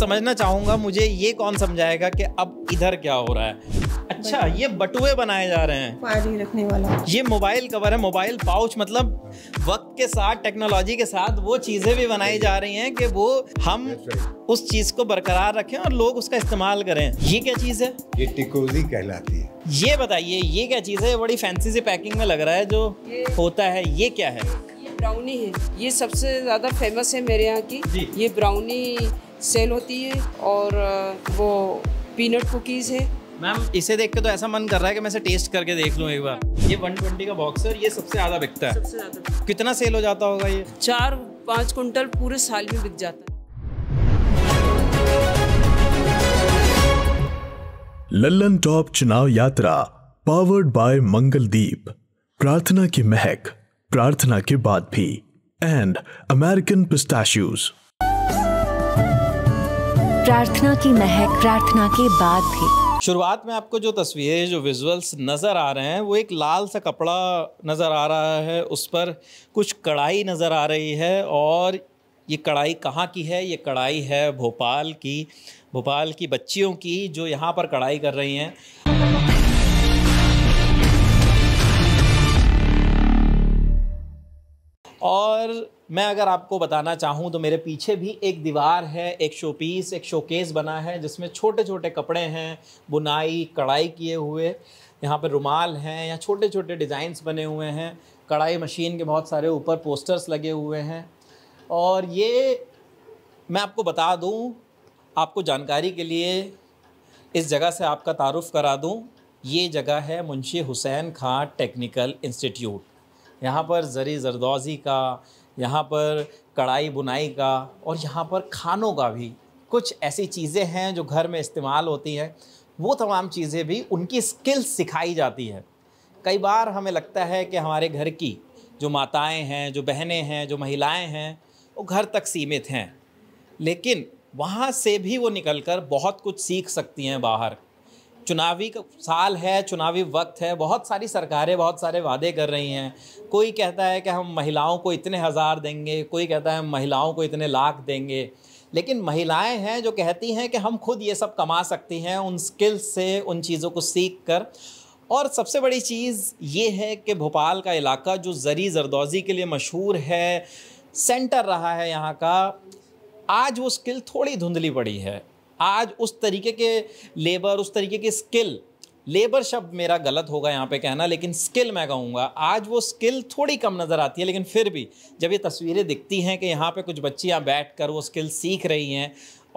समझना चाहूँगा मुझे ये कौन समझाएगा कि अब इधर क्या हो रहा है अच्छा ये बटुए बनाए जा रहे हैं रखने वाला ये मोबाइल कवर है मोबाइल पाउच मतलब वक्त के साथ टेक्नोलॉजी के साथ वो चीजें भी बनाई जा रही हैं कि वो हम उस चीज को बरकरार रखें और लोग उसका इस्तेमाल करें ये क्या चीज है ये टिकोजी कहलाती है ये बताइए ये क्या चीज है बड़ी फैंसी सी पैकिंग में लग रहा है जो होता है ये क्या है ब्राउनी है ये सबसे ज़्यादा फेमस है मेरे यहाँ की ये ब्राउनी सेल होती है और वो पीनट कुकीज़ है मैम इसे देख के तो ऐसा मन कर रहा है कि मैं इसे टेस्ट करके देख लूँ एक बार ये 120 का बॉक्स है ये सबसे ज़्यादा बिकता है सबसे ज़्यादा कितना सेल हो जाता होगा ये चार पाँच कुंटल पूरे साल में बिक जाता है लल्लन टॉप चुनाव यात्रा पावर्ड बाय मंगलदीप प्रार्थना की महक प्रार्थना के बाद भी एंड अमेरिकन पिस्ताश्यूज़ प्रार्थना की महक प्रार्थना के बाद भी शुरुआत में आपको जो तस्वीरें जो विजुअल्स नज़र आ रहे हैं वो एक लाल सा कपड़ा नज़र आ रहा है उस पर कुछ कढ़ाई नज़र आ रही है और ये कढ़ाई कहाँ की है ये कढ़ाई है भोपाल की भोपाल की बच्चियों की जो यहाँ पर कढ़ाई कर रही हैं और मैं अगर आपको बताना चाहूँ तो मेरे पीछे भी एक दीवार है एक शोपीस एक शोकेस बना है जिसमें छोटे छोटे कपड़े हैं बुनाई कढ़ाई किए हुए यहाँ पर रुमाल हैं या छोटे छोटे डिज़ाइंस बने हुए हैं कढ़ाई मशीन के बहुत सारे ऊपर पोस्टर्स लगे हुए हैं और ये मैं आपको बता दूँ आपको जानकारी के लिए इस जगह से आपका तारुफ़ करा दूँ ये जगह है मुंशी हुसैन खां टेक्निकल इंस्टीट्यूट यहाँ पर ज़री जरदौज़ी का यहाँ पर कढ़ाई बुनाई का और यहाँ पर खानों का भी कुछ ऐसी चीज़ें हैं जो घर में इस्तेमाल होती हैं वो तमाम चीज़ें भी उनकी स्किल्स सिखाई जाती है कई बार हमें लगता है कि हमारे घर की जो माताएं हैं जो बहनें हैं जो महिलाएं हैं वो घर तक सीमित हैं लेकिन वहाँ से भी वो निकलकर बहुत कुछ सीख सकती हैं बाहर चुनावी साल है चुनावी वक्त है बहुत सारी सरकारें बहुत सारे वादे कर रही हैं कोई कहता है कि हम महिलाओं को इतने हज़ार देंगे कोई कहता है हम महिलाओं को इतने लाख देंगे लेकिन महिलाएं हैं जो कहती हैं कि हम खुद ये सब कमा सकती हैं उन स्किल्स से उन चीज़ों को सीख कर और सबसे बड़ी चीज़ ये है कि भोपाल का इलाका जो ज़री जरदौज़ी के लिए मशहूर है सेंटर रहा है यहाँ का आज वो स्किल थोड़ी धुंधली पड़ी है आज उस तरीके के लेबर उस तरीके की स्किल लेबर शब्द मेरा गलत होगा यहाँ पे कहना लेकिन स्किल मैं कहूँगा आज वो स्किल थोड़ी कम नज़र आती है लेकिन फिर भी जब ये तस्वीरें दिखती हैं कि यहाँ पे कुछ बच्चियाँ बैठ कर वो स्किल सीख रही हैं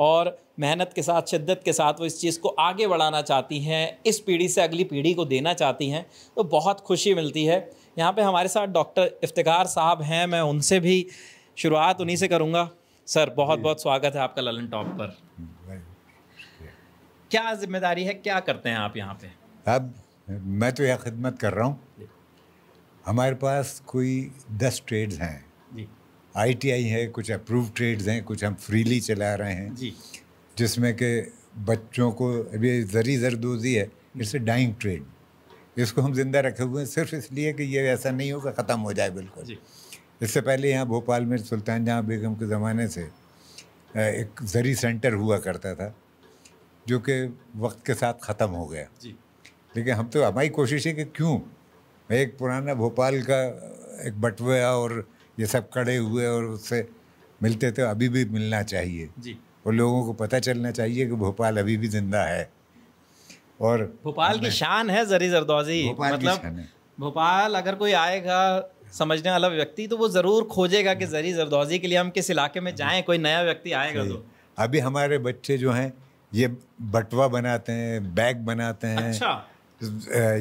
और मेहनत के साथ शिद्दत के साथ वो इस चीज़ को आगे बढ़ाना चाहती हैं इस पीढ़ी से अगली पीढ़ी को देना चाहती हैं तो बहुत खुशी मिलती है यहाँ पर हमारे साथ डॉक्टर इफ्तार साहब हैं मैं उनसे भी शुरुआत उन्हीं से करूँगा सर बहुत बहुत स्वागत है आपका ललन टॉप पर क्या जिम्मेदारी है क्या करते हैं आप यहाँ पे अब मैं तो यह खिदमत कर रहा हूँ हमारे पास कोई दस ट्रेड्स हैं आईटीआई है कुछ अप्रूव ट्रेड्स हैं कुछ हम फ्रीली चला रहे हैं जी जिसमें के बच्चों को अभी जरी जरदोजी है इट्स ए डाइंग ट्रेड इसको हम जिंदा रखे हुए हैं सिर्फ इसलिए कि ये ऐसा नहीं होगा ख़त्म हो जाए बिल्कुल इससे पहले यहाँ भोपाल में सुल्तान जहाँ बेगम के ज़माने से एक जरी सेंटर हुआ करता था जो कि वक्त के साथ ख़त्म हो गया जी लेकिन हम तो हमारी कोशिश है कि क्यों एक पुराना भोपाल का एक बटवे और ये सब कड़े हुए और उससे मिलते थे तो अभी भी मिलना चाहिए जी और लोगों को पता चलना चाहिए कि भोपाल अभी भी जिंदा है और भोपाल की शान है जरी जरदौजी मतलब भोपाल अगर कोई आएगा समझने वाला व्यक्ति तो वो ज़रूर खोजेगा कि हाँ। जरी जरदौजी के लिए हम किस इलाके में हाँ। जाएं कोई नया व्यक्ति आएगा तो अभी हमारे बच्चे जो हैं ये बटवा बनाते हैं बैग बनाते हैं अच्छा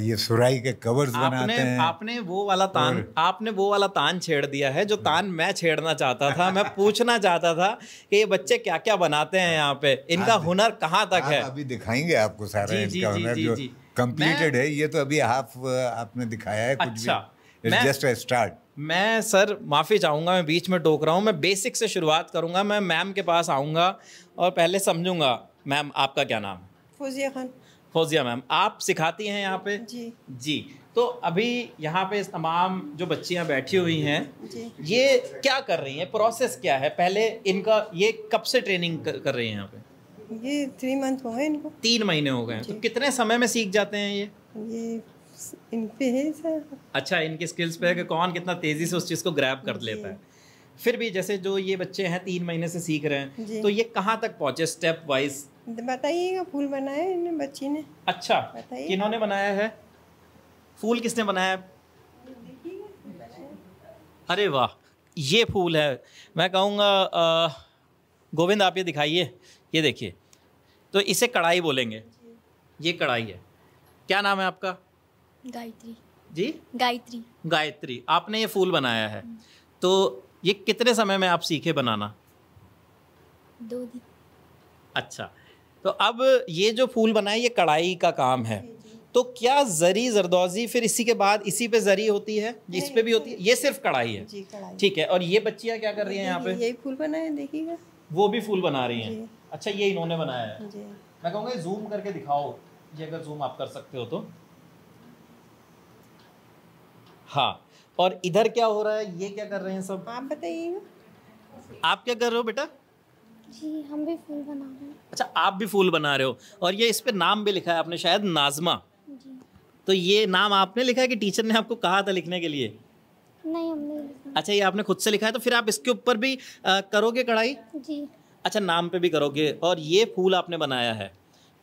ये सुराई के कवर्स बनाते हैं आपने वो वाला तान और... आपने वो वाला तान छेड़ दिया है जो हाँ। तान मैं छेड़ना चाहता था मैं पूछना चाहता था कि ये बच्चे क्या क्या बनाते हैं यहाँ पे इनका हुनर कहाँ तक है अभी दिखाएंगे आपको सारा जी, इनका हुनर जो कंप्लीटेड है ये तो अभी हाफ आपने दिखाया है कुछ जस्ट अ स्टार्ट मैं सर माफ़ी चाहूँगा मैं बीच में टोक रहा हूँ मैं बेसिक से शुरुआत करूँगा मैं मैम के पास आऊँगा और पहले समझूंगा मैम आपका क्या नाम फौजिया खान फौजिया मैम आप सिखाती हैं यहाँ पे जी जी तो अभी यहाँ पे तमाम जो बच्चियाँ बैठी हुई हैं ये क्या कर रही हैं प्रोसेस क्या है पहले इनका ये कब से ट्रेनिंग कर रही हैं यहाँ पे ये थ्री मंथ हो गए इनको तीन महीने हो गए तो कितने समय में सीख जाते हैं ये ये इन पे है सर अच्छा इनके स्किल्स पे है कि कौन कितना तेजी से उस चीज़ को ग्रैप कर लेता है फिर भी जैसे जो ये बच्चे हैं तीन महीने से सीख रहे हैं तो ये कहाँ तक पहुँचे स्टेप वाइज बताइएगा फूल बनाया इन बच्ची ने अच्छा किन्होंने बनाया है फूल किसने बनाया अरे वाह ये फूल है मैं कहूँगा गोविंद आप ये दिखाइए ये देखिए तो इसे कढ़ाई बोलेंगे ये कढ़ाई है क्या नाम है आपका गायत्री जी गायत्री गायत्री आपने ये फूल बनाया है तो ये कितने समय में आप सीखे बनाना दो दिन अच्छा तो अब ये जो फूल बनाए ये कढ़ाई का काम है तो क्या जरी जरदौजी फिर इसी के बाद इसी पे जरी होती है इस पे भी होती है ये सिर्फ कढ़ाई है ठीक है और ये बच्चिया क्या कर रही हैं यहाँ पे यही फूल बनाए देखिएगा वो भी फूल बना रही हैं अच्छा ये इन्होंने बनाया है मैं कहूँगा जूम करके दिखाओ ये अगर जूम आप कर सकते हो तो हाँ और इधर क्या हो रहा है ये क्या कर रहे हैं सब आप बताइए आप क्या कर रहे हो बेटा जी हम भी फूल बना रहे हैं अच्छा आप भी फूल बना रहे हो और ये इस पे नाम भी लिखा है आपने शायद नाजमा जी तो ये नाम आपने लिखा है कि टीचर ने आपको कहा था लिखने के लिए नहीं हमने अच्छा ये आपने खुद से लिखा है तो फिर आप इसके ऊपर भी आ, करोगे कढ़ाई जी अच्छा नाम पे भी करोगे और ये फूल आपने बनाया है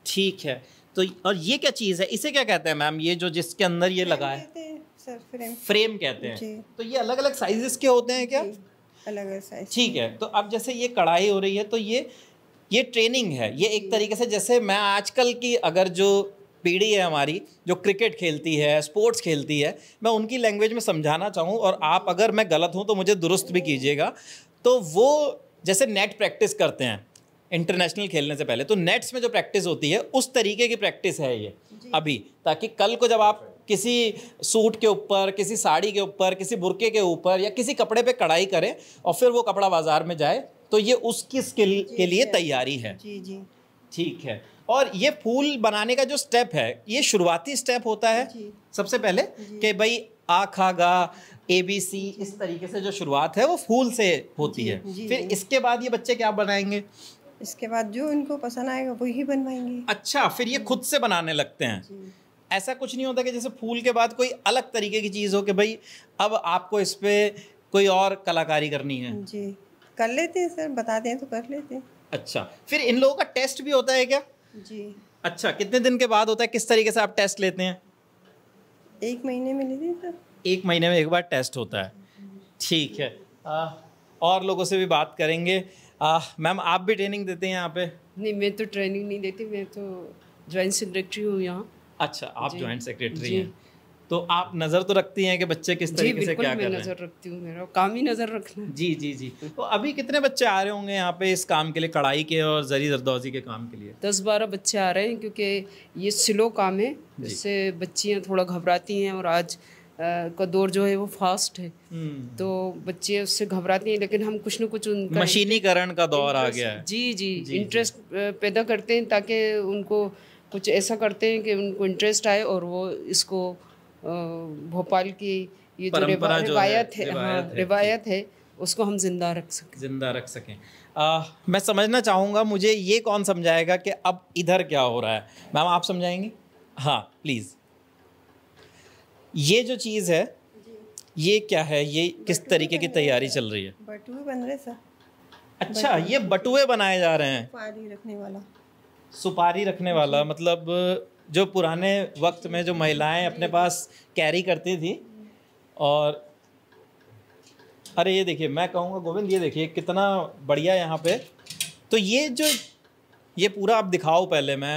ठीक है तो और ये क्या चीज़ है इसे क्या कहते हैं मैम ये जो जिसके अंदर ये लगा है फ्रेम फ्रेम कहते हैं तो ये अलग अलग साइजेस के होते हैं क्या अलग अलग साइज ठीक है तो अब जैसे ये कढ़ाई हो रही है तो ये ये ट्रेनिंग है ये एक तरीके से जैसे मैं आजकल की अगर जो पीढ़ी है हमारी जो क्रिकेट खेलती है स्पोर्ट्स खेलती है मैं उनकी लैंग्वेज में समझाना चाहूँ और आप अगर मैं गलत हूँ तो मुझे दुरुस्त भी कीजिएगा तो वो जैसे नेट प्रैक्टिस करते हैं इंटरनेशनल खेलने से पहले तो नेट्स में जो प्रैक्टिस होती है उस तरीके की प्रैक्टिस है ये अभी ताकि कल को जब आप किसी सूट के ऊपर किसी साड़ी के ऊपर किसी बुरके के ऊपर या किसी कपड़े पे कढ़ाई करें और फिर वो कपड़ा बाजार में जाए तो ये उसकी स्किल के लिए तैयारी है जी जी ठीक है और ये फूल बनाने का जो स्टेप है ये शुरुआती स्टेप होता है सबसे पहले कि भाई आ खा गा ए बी सी इस तरीके से जो शुरुआत है वो फूल से होती है फिर इसके बाद ये बच्चे क्या बनाएंगे इसके बाद जो इनको पसंद आएगा वही बनवाएंगे अच्छा फिर ये खुद से बनाने लगते हैं ऐसा कुछ नहीं होता कि जैसे फूल के बाद कोई अलग तरीके की चीज़ हो कि भाई अब आपको इस पर कोई और कलाकारी करनी है जी कर लेते हैं सर बता दें तो कर लेते हैं अच्छा फिर इन लोगों का टेस्ट भी होता है क्या जी अच्छा कितने दिन के बाद होता है किस तरीके से आप टेस्ट लेते हैं एक महीने में लेते हैं सर एक महीने में एक बार टेस्ट होता है ठीक है आ, और लोगों से भी बात करेंगे मैम आप भी ट्रेनिंग देते हैं यहाँ पे नहीं मैं तो ट्रेनिंग नहीं देती मैं तो ज्वाइंट सेक्रेटरी हूँ यहाँ अच्छा आप ज्वाइंट सेक्रेटरी हैं तो आप नज़र तो रखती हैं कि बच्चे किस तरीके से क्या कर रहे हैं नज़र रखती हूँ मेरा काम ही नज़र रखना जी जी जी तो अभी कितने बच्चे आ रहे होंगे यहाँ पे इस काम के लिए कढ़ाई के और जरी जरदौजी के काम के लिए दस बारह बच्चे आ रहे हैं क्योंकि ये स्लो काम है जिससे बच्चियाँ थोड़ा घबराती हैं और आज का दौर जो है वो फास्ट है हम्म। तो बच्चे उससे घबराती हैं लेकिन हम कुछ ना कुछ मशीनीकरण का दौर आ गया है जी जी इंटरेस्ट पैदा करते हैं ताकि उनको कुछ ऐसा करते हैं कि उनको इंटरेस्ट आए और वो इसको भोपाल की ये जो, जो रिवायत है, हाँ, है रिवायत है उसको हम जिंदा रख सकें जिंदा रख सकें आ, मैं समझना चाहूँगा मुझे ये कौन समझाएगा कि अब इधर क्या हो रहा है मैम आप समझाएंगे हाँ प्लीज़ ये जो चीज़ है ये क्या है ये किस तरीके की तैयारी चल रही है बटुए बन रहे सर अच्छा ये बटुए बनाए जा रहे हैं पानी रखने वाला सुपारी रखने वाला मतलब जो पुराने वक्त में जो महिलाएं अपने पास कैरी करती थी और अरे ये देखिए मैं कहूँगा गोविंद ये देखिए कितना बढ़िया यहाँ पे तो ये जो ये पूरा आप दिखाओ पहले मैं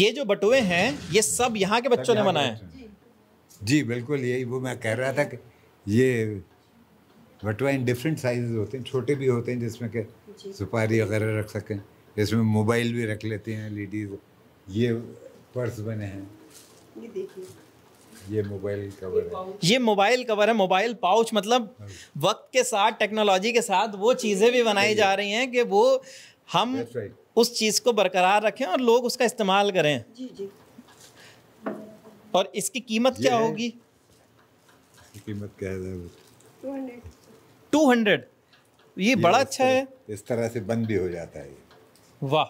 ये जो बटुए हैं ये सब यहाँ के बच्चों ने बनाए जी बिल्कुल यही वो मैं कह रहा था कि ये बटुआ इन डिफरेंट साइज होते हैं छोटे भी होते हैं जिसमें के सुपारी वगैरह रख सकें इसमें मोबाइल भी रख लेते हैं लेडीज ये पर्स बने हैं ये देखिए ये मोबाइल कवर है ये मोबाइल कवर है मोबाइल पाउच मतलब हाँ। वक्त के साथ टेक्नोलॉजी के साथ वो चीज़ें भी बनाई जा रही हैं कि वो हम उस चीज़ को बरकरार रखें और लोग उसका इस्तेमाल करें जी जी और इसकी कीमत क्या होगी कीमत क्या है टू हंड्रेड ये, ये बड़ा अच्छा है इस तरह से बंद भी हो जाता है वाह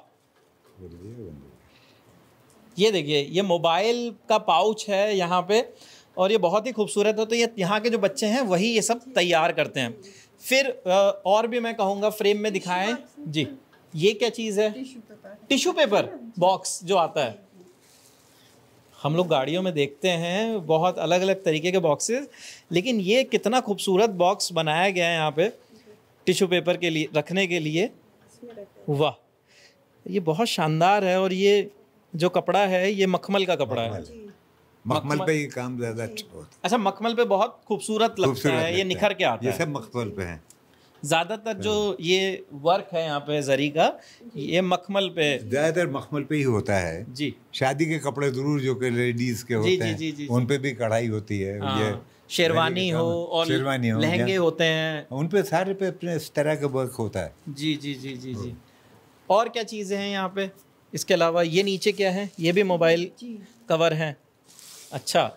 ये देखिए ये मोबाइल का पाउच है यहाँ पे और ये बहुत ही खूबसूरत है तो ये यहाँ के जो बच्चे हैं वही ये सब तैयार करते हैं फिर और भी मैं कहूँगा फ्रेम में दिखाएं जी ये क्या चीज़ है टिश्यू पेपर बॉक्स जो आता है हम लोग गाड़ियों में देखते हैं बहुत अलग अलग तरीके के बॉक्सेस लेकिन ये कितना खूबसूरत बॉक्स बनाया गया है यहाँ पे टिश्यू पेपर के लिए रखने के लिए वाह ये बहुत शानदार है और ये जो कपड़ा है ये मखमल का कपड़ा है मखमल पे ये काम ज्यादा अच्छा होता है अच्छा मखमल पे बहुत खूबसूरत लगता है ये निखर के आता है ये सब मखमल पे है ज़्यादातर जो हाँ। ये वर्क है यहाँ पे जरी का ये मखमल पे ज़्यादातर मखमल पे ही होता है जी शादी के कपड़े जरूर जो के लेडीज के होते हैं उन पे भी कढ़ाई होती है हाँ, ये शेरवानी हो और शेरवानी हो लहंगे होते हैं उन पे सारे पे अपने इस तरह का वर्क होता है जी जी जी जी जी हाँ। और क्या चीज़ें हैं यहाँ पे इसके अलावा ये नीचे क्या है ये भी मोबाइल कवर हैं अच्छा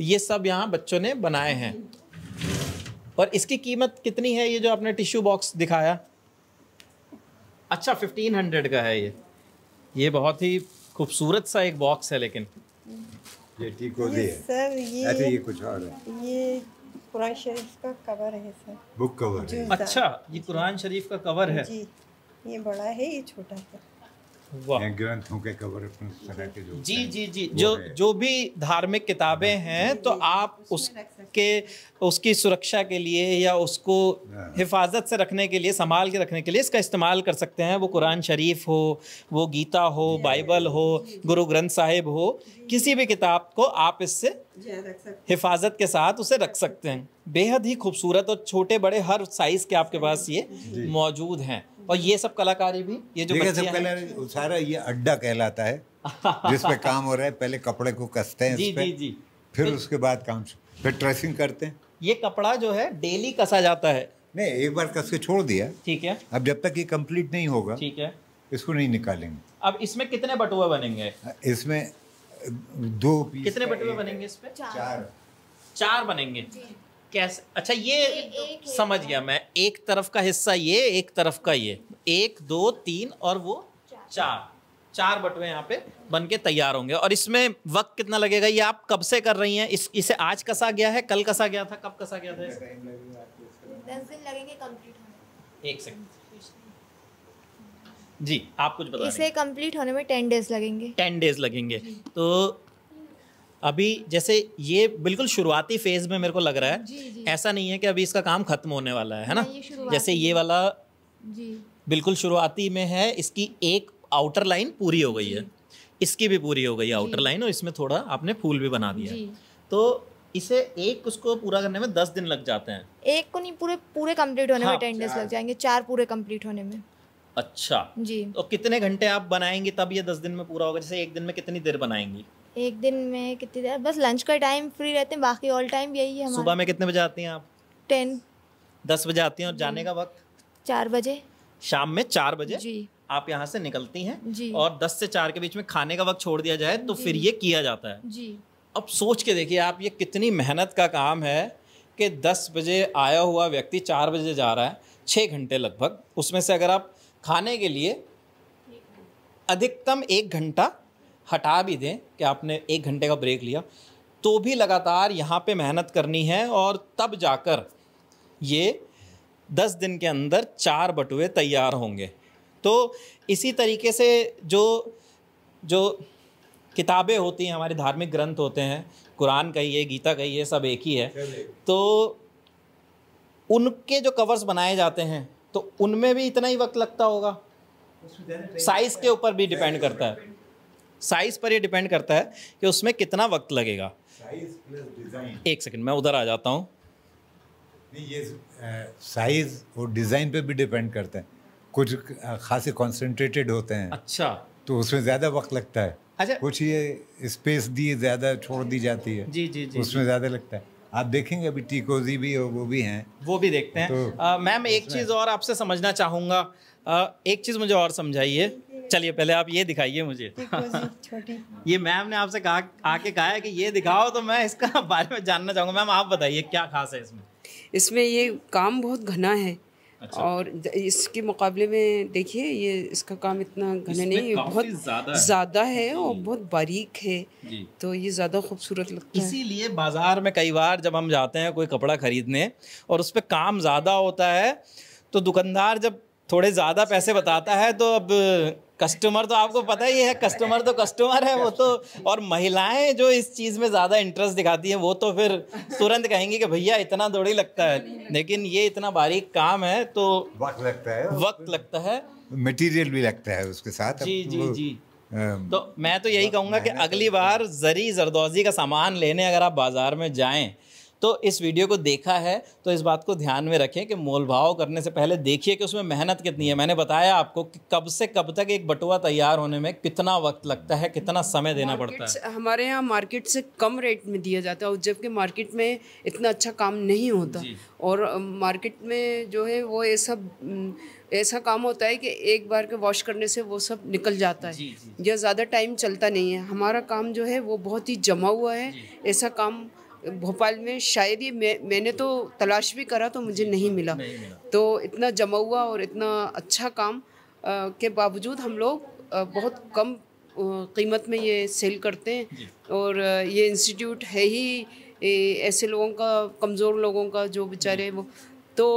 ये सब यहाँ बच्चों ने बनाए हैं और इसकी कीमत कितनी है ये जो आपने टिश्यू बॉक्स दिखाया अच्छा फिफ्टीन हंड्रेड का है ये ये बहुत ही खूबसूरत सा एक बॉक्स है लेकिन ये ठीक हो गई सर ये ये कुछ और है ये कुरान शरीफ का कवर है सर बुक कवर है अच्छा ये कुरान शरीफ का कवर है जी ये बड़ा है ये छोटा है ग्रंथों के कवर जी जी जी जो जो भी धार्मिक किताबें हाँ। हैं तो आप उसके उसकी सुरक्षा के लिए या उसको हाँ। हिफाजत से रखने के लिए संभाल के रखने के लिए इसका इस्तेमाल कर सकते हैं वो कुरान शरीफ हो वो गीता हो बाइबल हो गुरु ग्रंथ साहिब हो किसी भी किताब को आप इससे हिफाजत के साथ उसे रख सकते हैं बेहद ही खूबसूरत और छोटे बड़े हर साइज़ के आपके पास ये मौजूद हैं और ये सब कलाकारी भी ये जो सब कला सारा ये अड्डा कहलाता है जिसपे काम हो रहा है पहले कपड़े को कसते हैं जी जी जी फिर, फिर उसके बाद काम फिर ट्रेसिंग करते हैं ये कपड़ा जो है डेली कसा जाता है नहीं एक बार कस के छोड़ दिया ठीक है अब जब तक ये कंप्लीट नहीं होगा ठीक है इसको नहीं निकालेंगे अब इसमें कितने बटुए बनेंगे इसमें दो पीस कितने बटुए बनेंगे इसमें चार चार बनेंगे कैसे अच्छा ये, ये तो समझ गया मैं एक तरफ का हिस्सा ये एक तरफ का ये एक दो तीन और वो चार चार बटवे यहाँ पे बन के तैयार होंगे और इसमें वक्त कितना लगेगा ये आप कब से कर रही हैं इस इसे आज कसा गया है कल कसा गया था कब कसा गया था दस दिन लगेंगे कंप्लीट होने एक सेकंड जी आप कुछ बता इसे कंप्लीट होने में टेन डेज लगेंगे टेन डेज लगेंगे तो अभी जैसे ये बिल्कुल शुरुआती फेज में मेरे को लग रहा है जी, जी. ऐसा नहीं है कि अभी इसका काम खत्म होने वाला है है ना ये जैसे ये वाला जी. बिल्कुल शुरुआती में है इसकी एक आउटर लाइन पूरी हो गई है इसकी भी पूरी हो गई आउटर लाइन और इसमें थोड़ा आपने फूल भी बना दिया तो इसे एक उसको पूरा करने में दस दिन लग जाते हैं एक को नहीं पूरे पूरे कंप्लीट होने हाँ, में डेज लग जाएंगे चार पूरे कंप्लीट होने में अच्छा जी तो कितने घंटे आप बनाएंगे तब ये दस दिन में पूरा होगा जैसे एक दिन में कितनी देर बनाएंगी एक दिन में कितनी देर बस लंच का टाइम फ्री रहते हैं बाकी ऑल टाइम यही है सुबह में कितने बजे आती हैं आप टेन दस बजे आती हैं और जाने हम्म। का वक्त चार बजे शाम में चार बजे जी आप यहाँ से निकलती हैं जी और दस से चार के बीच में खाने का वक्त छोड़ दिया जाए तो फिर ये किया जाता है जी अब सोच के देखिए आप ये कितनी मेहनत का काम है कि दस बजे आया हुआ व्यक्ति चार बजे जा रहा है छः घंटे लगभग उसमें से अगर आप खाने के लिए अधिकतम एक घंटा हटा भी दें कि आपने एक घंटे का ब्रेक लिया तो भी लगातार यहाँ पे मेहनत करनी है और तब जाकर ये दस दिन के अंदर चार बटुए तैयार होंगे तो इसी तरीके से जो जो किताबें होती हैं हमारे धार्मिक ग्रंथ होते हैं कुरान कहिए गीता कही है सब एक ही है तो उनके जो कवर्स बनाए जाते हैं तो उनमें भी इतना ही वक्त लगता होगा साइज़ के ऊपर भी डिपेंड करता है साइज पर ये डिपेंड करता है कि उसमें कितना वक्त लगेगा एक सेकंड मैं उधर आ जाता हूँ ये साइज और डिजाइन पे भी डिपेंड करते हैं कुछ खासे कॉन्सेंट्रेटेड होते हैं अच्छा तो उसमें ज़्यादा वक्त लगता है अच्छा कुछ ये स्पेस दी ज़्यादा छोड़ दी जाती है जी जी जी उसमें ज़्यादा लगता है आप देखेंगे अभी टीकोजी भी हो वो भी हैं वो भी देखते हैं तो मैम एक चीज़ और आपसे समझना चाहूँगा एक चीज़ मुझे और समझाइए चलिए पहले आप ये दिखाइए मुझे छोटी ये मैम ने आपसे कहा आके कहा है कि ये दिखाओ तो मैं इसका बारे में जानना चाहूँगा मैम आप बताइए क्या खास है इसमें इसमें ये काम बहुत घना है अच्छा। और इसके मुकाबले में देखिए ये इसका काम इतना घना नहीं है बहुत ज़्यादा है, है और बहुत बारीक है तो ये ज़्यादा खूबसूरत लगता है इसीलिए बाज़ार में कई बार जब हम जाते हैं कोई कपड़ा ख़रीदने और उस पर काम ज़्यादा होता है तो दुकानदार जब थोड़े ज़्यादा पैसे बताता है तो अब कस्टमर तो आपको पता ही है कस्टमर तो कस्टमर है वो तो और महिलाएं जो इस चीज़ में ज़्यादा इंटरेस्ट दिखाती हैं वो तो फिर तुरंत कहेंगी कि भैया इतना दौड़ी लगता है लेकिन ये इतना बारीक काम है तो वक्त लगता है वक्त लगता है मटेरियल भी लगता है उसके साथ जी जी जी तो मैं तो यही कहूँगा कि अगली बार जरी जरदौजी का सामान लेने अगर आप बाज़ार में जाएं तो इस वीडियो को देखा है तो इस बात को ध्यान में रखें कि मोल भाव करने से पहले देखिए कि उसमें मेहनत कितनी है मैंने बताया आपको कि कब से कब तक एक बटुआ तैयार होने में कितना वक्त लगता है कितना समय देना पड़ता है हमारे यहाँ मार्केट से कम रेट में दिया जाता है और जबकि मार्केट में इतना अच्छा काम नहीं होता और मार्केट में जो है वो ये सब ऐसा काम होता है कि एक बार के वॉश करने से वो सब निकल जाता है यह ज़्यादा टाइम चलता नहीं है हमारा काम जो है वो बहुत ही जमा हुआ है ऐसा काम भोपाल में शायद ही मैं मैंने तो तलाश भी करा तो मुझे नहीं मिला, नहीं मिला। तो इतना जमा हुआ और इतना अच्छा काम आ, के बावजूद हम लोग बहुत कम कीमत में ये सेल करते हैं और ये इंस्टीट्यूट है ही ऐसे लोगों का कमज़ोर लोगों का जो बेचारे वो तो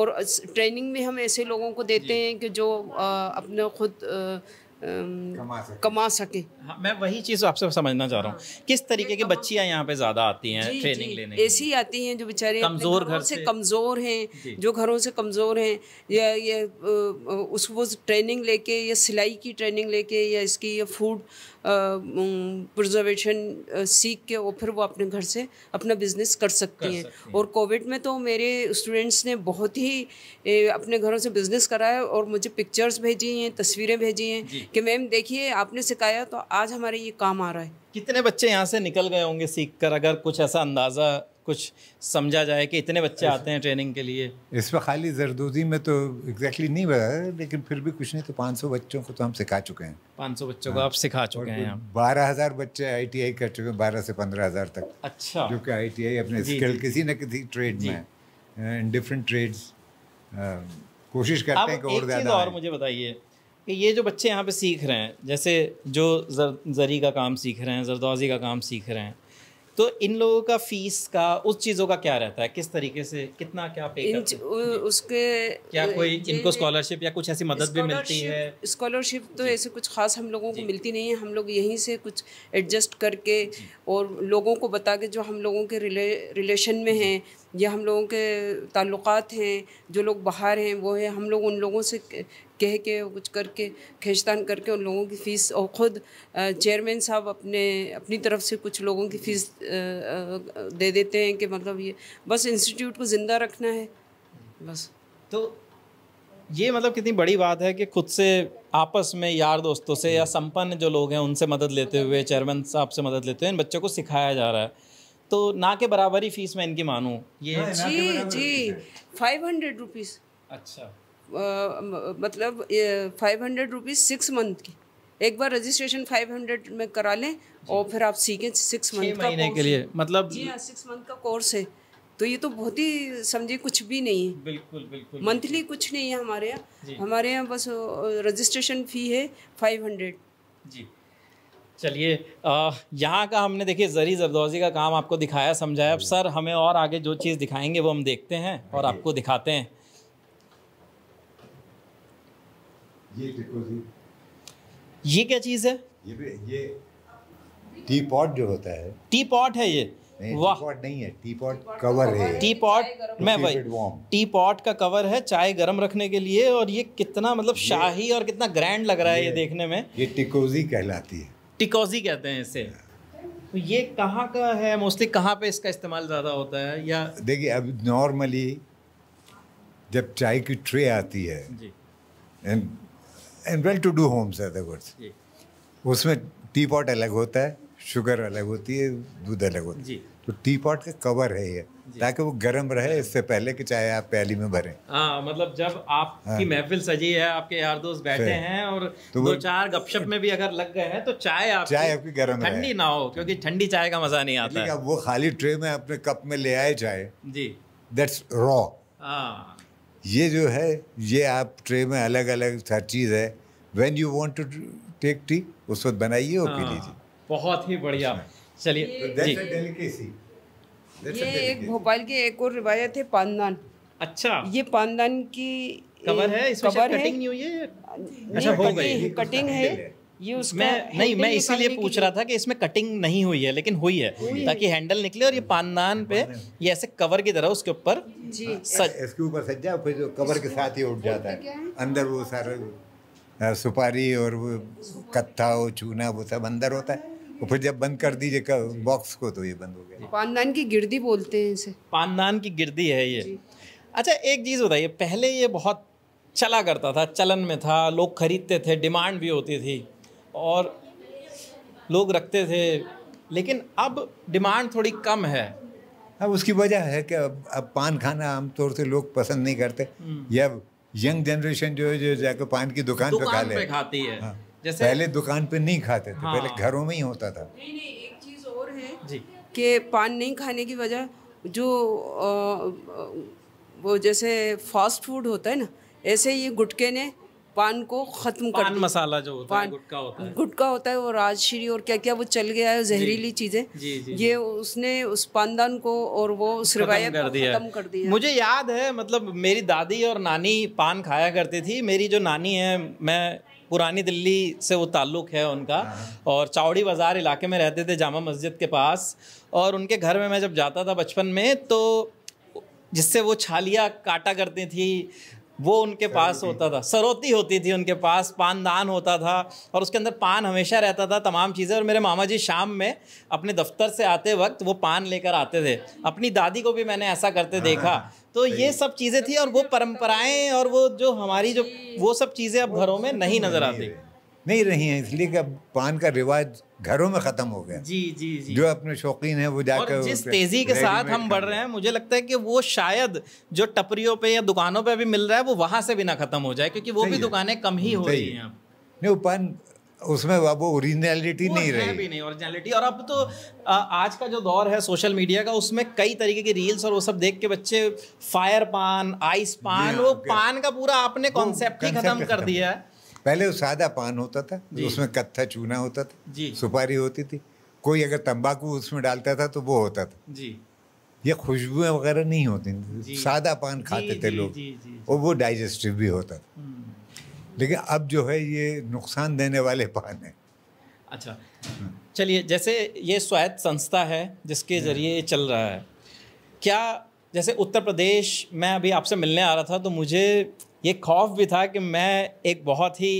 और ट्रेनिंग भी हम ऐसे लोगों को देते हैं कि जो अपना खुद आ, कमा सके कमा हाँ, मैं वही चीज़ आपसे समझना चाह रहा हूँ हाँ। किस तरीके की बच्चियाँ यहाँ पे ज़्यादा आती हैं ट्रेनिंग लेने ऐसी आती हैं जो बेचारे कमज़ोर घर से कमज़ोर हैं जो घरों से कमज़ोर हैं या ये उस वो ट्रेनिंग लेके या सिलाई की ट्रेनिंग लेके या इसकी या फूड प्रजर्वेशन सीख के और फिर वो अपने घर से अपना बिजनेस कर सकती हैं और कोविड में तो मेरे स्टूडेंट्स ने बहुत ही ए, अपने घरों से बिजनेस कराया और मुझे पिक्चर्स भेजी हैं तस्वीरें भेजी हैं कि मैम देखिए आपने सिखाया तो आज हमारे ये काम आ रहा है कितने बच्चे यहाँ से निकल गए होंगे सीख कर अगर कुछ ऐसा अंदाज़ा कुछ समझा जाए कि इतने बच्चे आते हैं ट्रेनिंग के लिए इस पर खाली जरदोजी में तो एग्जैक्टली नहीं बता लेकिन फिर भी कुछ नहीं तो 500 बच्चों को तो हम सिखा चुके हैं 500 बच्चों को हाँ। आप सिखा चुके हैं बारह हज़ार बच्चे आईटीआई कर चुके हैं बारह से पंद्रह हज़ार तक अच्छा जो कि आईटीआई अपने स्किल किसी न किसी ट्रेड में इन डिफरेंट ट्रेड्स कोशिश करते हैं कि और ज़्यादा और मुझे बताइए कि ये जो बच्चे यहाँ पे सीख रहे हैं जैसे जो जर, जरी का काम सीख रहे हैं जरदोजी का काम सीख रहे हैं तो इन लोगों का फीस का उस चीज़ों का क्या रहता है किस तरीके से कितना क्या पे इन, उसके क्या कोई इनको स्कॉलरशिप या कुछ ऐसी मदद भी मिलती है स्कॉलरशिप तो ऐसे कुछ खास हम लोगों को मिलती नहीं है हम लोग यहीं से कुछ एडजस्ट करके और लोगों को बता के जो हम लोगों के रिले रिलेशन में हैं ये हम लोगों के ताल्लुकात हैं जो लोग बाहर हैं वो है हम लोग उन लोगों से कह के कुछ करके खेचतान करके उन लोगों की फ़ीस और ख़ुद चेयरमैन साहब अपने अपनी तरफ से कुछ लोगों की फ़ीस दे देते हैं कि मतलब ये बस इंस्टीट्यूट को ज़िंदा रखना है बस तो ये मतलब कितनी बड़ी बात है कि खुद से आपस में यार दोस्तों से या हम्म। संपन्न जो लोग हैं उनसे मदद लेते हुए चेयरमैन साहब से मदद लेते हुए इन बच्चों को सिखाया जा रहा है तो ना के बराबर ही फीस मैं इनकी मानूँ ये जी जी फाइव हंड्रेड रुपीज़ अच्छा मतलब five hundred rupees six month की एक बार रजिस्ट्रेशन 500 में करा लें और फिर आप सीखें सिक्स मंथ का महीने के लिए मतलब जी हाँ सिक्स मंथ का कोर्स है तो ये तो बहुत ही समझिए कुछ भी नहीं है बिल्कुल बिल्कुल मंथली कुछ नहीं है हमारे यहाँ हमारे यहाँ बस रजिस्ट्रेशन फ़ी है फाइव हंड्रेड जी चलिए यहाँ का हमने देखिए ज़री जरदौजी का काम आपको दिखाया समझाया अब सर हमें और आगे जो चीज़ दिखाएंगे वो हम देखते हैं और आपको दिखाते हैं ये देखो जी ये क्या चीज़ है ये ये टी पॉट जो होता है टी पॉट है ये पॉट नहीं है टी पॉट कवर है टी पॉट मैं वही टी पॉट का कवर है चाय गर्म रखने के लिए और ये कितना मतलब शाही और कितना ग्रैंड लग रहा है ये, ये देखने में ये टिकोजी कहलाती है टिकॉजी कहते हैं इसे तो ये कहाँ का है मोस्टली कहाँ पे इसका इस्तेमाल ज़्यादा होता है या देखिए अब नॉर्मली जब चाय की ट्रे आती है and and well to do homes उसमें टी पॉट अलग होता है शुगर अलग होती है दूध अलग होता है तो टी पॉट का कवर है ये ताकि वो गर्म रहे इससे पहले कि चाहे आप प्याली में भरें हाँ मतलब जब आपकी हाँ। महफिल सजी है आपके यार दोस्त बैठे हैं और तो दो चार गपशप में भी अगर लग गए हैं तो चाय आप चाय आपकी गर्म ठंडी ना हो क्योंकि ठंडी चाय का मजा नहीं आता है। वो खाली ट्रे में अपने कप में ले आए चाय जी दैट्स रॉ हाँ। ये जो है ये आप ट्रे में अलग अलग हर चीज़ है when you want to take tea उस वक्त बनाइए और पी हाँ। लीजिए बहुत ही बढ़िया चलिए जी ये एक भोपाल की एक और रिवायत है पानदान अच्छा ये पानदान की कवर है इस अच्छा कवर कटिंग नहीं हुई है अच्छा हो गई कटिंग है ये उसमें मैं नहीं मैं इसीलिए पूछ रहा था कि इसमें कटिंग नहीं हुई है लेकिन हुई है हुई ताकि है। हैंडल निकले और ये पानदान पे ये ऐसे कवर की तरह उसके ऊपर इसके ऊपर सज्जा फिर जो कवर के साथ ही उठ जाता है अंदर वो सारा सुपारी और वो कत्था वो चूना वो सब अंदर होता है और फिर जब बंद कर दीजिए बॉक्स को तो ये बंद हो गया पानदान की गिरदी बोलते हैं इसे पानदान की गिरदी है ये अच्छा एक चीज़ बताइए पहले ये बहुत चला करता था चलन में था लोग खरीदते थे डिमांड भी होती थी और लोग रखते थे लेकिन अब डिमांड थोड़ी कम है अब उसकी वजह है कि अब अब पान खाना आमतौर से लोग पसंद नहीं करते हम्म। या यंग जनरेशन जो है जो जाकर पान की दुकान, दुकान पे खा ले पे खाती है हाँ। जैसे पहले दुकान पे नहीं खाते थे हाँ। पहले घरों में ही होता था नहीं नहीं एक चीज़ और है जी के पान नहीं खाने की वजह जो आ, वो जैसे फास्ट फूड होता है ना ऐसे ही गुटके ने पान को खत्म पान कर मसाला जो होता है गुटका होता है गुटका होता है वो राजश्री और क्या क्या वो चल गया है जहरीली चीजें ये उसने उस पानदान को और वो उस रिवायत कर दिया मुझे याद है मतलब मेरी दादी और नानी पान खाया करती थी मेरी जो नानी है मैं पुरानी दिल्ली से वो ताल्लुक़ है उनका हाँ। और चावड़ी बाज़ार इलाके में रहते थे जामा मस्जिद के पास और उनके घर में मैं जब जाता था बचपन में तो जिससे वो छालियाँ काटा करती थी वो उनके पास होता था सरोती होती थी उनके पास पान दान होता था और उसके अंदर पान हमेशा रहता था तमाम चीज़ें और मेरे मामा जी शाम में अपने दफ्तर से आते वक्त वो पान लेकर आते थे अपनी दादी को भी मैंने ऐसा करते हाँ। देखा तो ये सब चीज़ें थी और वो परंपराएं और वो जो हमारी जो वो सब चीज़ें अब घरों में नहीं नज़र आती नहीं रही हैं इसलिए कि पान का रिवाज घरों में ख़त्म हो गया जी जी जी जो अपने शौकीन है वो जाकर और जिस तेज़ी के साथ हम बढ़ रहे हैं मुझे लगता है कि वो शायद जो टपरियों पे या दुकानों पे अभी मिल रहा है वो वहां से भी ना ख़त्म हो जाए क्योंकि वो भी दुकानें कम ही हो रही हैं नहीं वो पान उसमें वो ओरिजिनलिटी नहीं रही भी नहीं ओरिजिनलिटी और अब तो आ, आज का जो दौर है सोशल मीडिया का उसमें कई तरीके की रील्स और वो सब देख के बच्चे फायर पान आइस पान वो पान का पूरा आपने कॉन्सेप्ट ही खत्म कर दिया है पहले वो सादा पान होता था उसमें कत्था चूना होता था सुपारी होती थी कोई अगर तंबाकू उसमें डालता था तो वो होता था जी ये खुशबुएं वगैरह नहीं होती सादा पान खाते थे लोग और वो डाइजेस्टिव भी होता था हम्म। लेकिन अब जो है ये नुकसान देने वाले पान हैं अच्छा चलिए जैसे ये स्वायत्त संस्था है जिसके हम्म। ज़रिए ये चल रहा है क्या जैसे उत्तर प्रदेश मैं अभी आपसे मिलने आ रहा था तो मुझे ये खौफ भी था कि मैं एक बहुत ही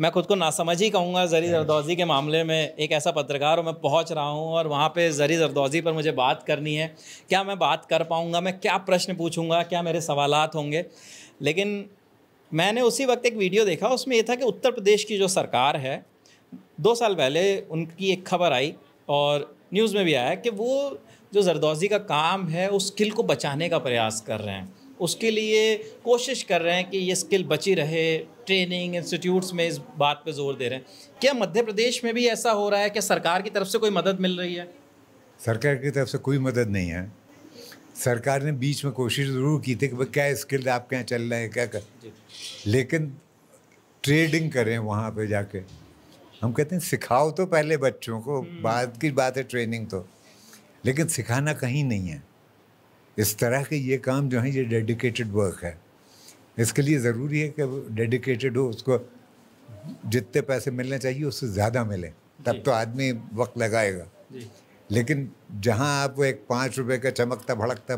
मैं खुद को नासमझ ही कहूँगा जरी जरदौजी हम्म। के मामले में एक ऐसा पत्रकार हूँ मैं पहुँच रहा हूँ और वहाँ पे जरी जरदौजी पर मुझे बात करनी है क्या मैं बात कर पाऊँगा मैं क्या प्रश्न पूछूँगा क्या मेरे सवालत होंगे लेकिन मैंने उसी वक्त एक वीडियो देखा उसमें यह था कि उत्तर प्रदेश की जो सरकार है दो साल पहले उनकी एक खबर आई और न्यूज़ में भी आया कि वो जो जरदौजी का काम है उस स्किल को बचाने का प्रयास कर रहे हैं उसके लिए कोशिश कर रहे हैं कि ये स्किल बची रहे ट्रेनिंग इंस्टीट्यूट्स में इस बात पे जोर दे रहे हैं क्या मध्य प्रदेश में भी ऐसा हो रहा है कि सरकार की तरफ से कोई मदद मिल रही है सरकार की तरफ से कोई मदद नहीं है सरकार ने बीच में कोशिश ज़रूर की थी कि भाई क्या स्किल्ड आपके यहाँ चल रहे हैं क्या कर लेकिन ट्रेडिंग करें वहाँ पे जाके हम कहते हैं सिखाओ तो पहले बच्चों को हम्म। बाद की बात है ट्रेनिंग तो लेकिन सिखाना कहीं नहीं है इस तरह के ये काम जो है ये डेडिकेटेड वर्क है इसके लिए ज़रूरी है कि डेडिकेटेड हो उसको जितने पैसे मिलने चाहिए उससे ज़्यादा मिले तब तो आदमी वक्त लगाएगा लेकिन जहाँ आपको एक पाँच रुपये का चमकता भड़कता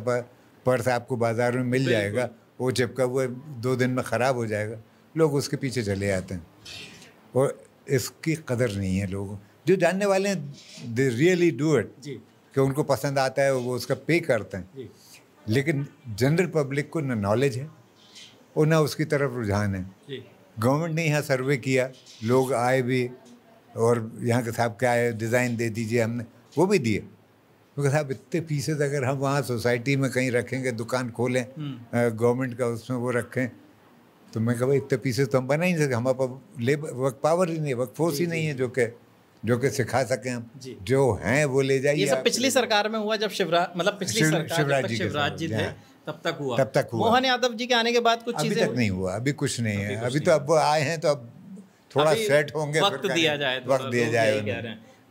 पर्स आपको बाजार में मिल जाएगा वो चिपका हुआ दो दिन में ख़राब हो जाएगा लोग उसके पीछे चले जाते हैं और इसकी कदर नहीं है लोगों जो जानने वाले हैं दे रियली डू इट कि उनको पसंद आता है वो उसका पे करते हैं लेकिन जनरल पब्लिक को ना नॉलेज है और ना उसकी तरफ रुझान है गवर्नमेंट ने यहाँ सर्वे किया लोग आए भी और यहाँ के साहब क्या है डिज़ाइन दे दीजिए हमने वो भी दिए तो साहब इतने पीसेज अगर हम वहाँ सोसाइटी में कहीं रखेंगे दुकान खोलें गवर्नमेंट हम्म। का उसमें वो रखें तो मैं कहा इतने पीसेज तो हम बना ही नहीं सकते हमारे पास लेबर वर्क पावर ही नहीं वर्क फोर्स ही नहीं है जो कि जो कि सिखा सकें हम जो हैं वो ले जाइए ये सब पिछली सरकार में हुआ जब शिवराज मतलब पिछली सरकार शिवराज जी शिवराज जी थे हाँ। तब तक हुआ तब तक हुआ मोहन यादव जी के आने के बाद कुछ अभी तक नहीं हुआ अभी कुछ नहीं है अभी तो अब आए हैं तो अब थोड़ा सेट होंगे वक्त दिया जाए तो वक्त दिया जाए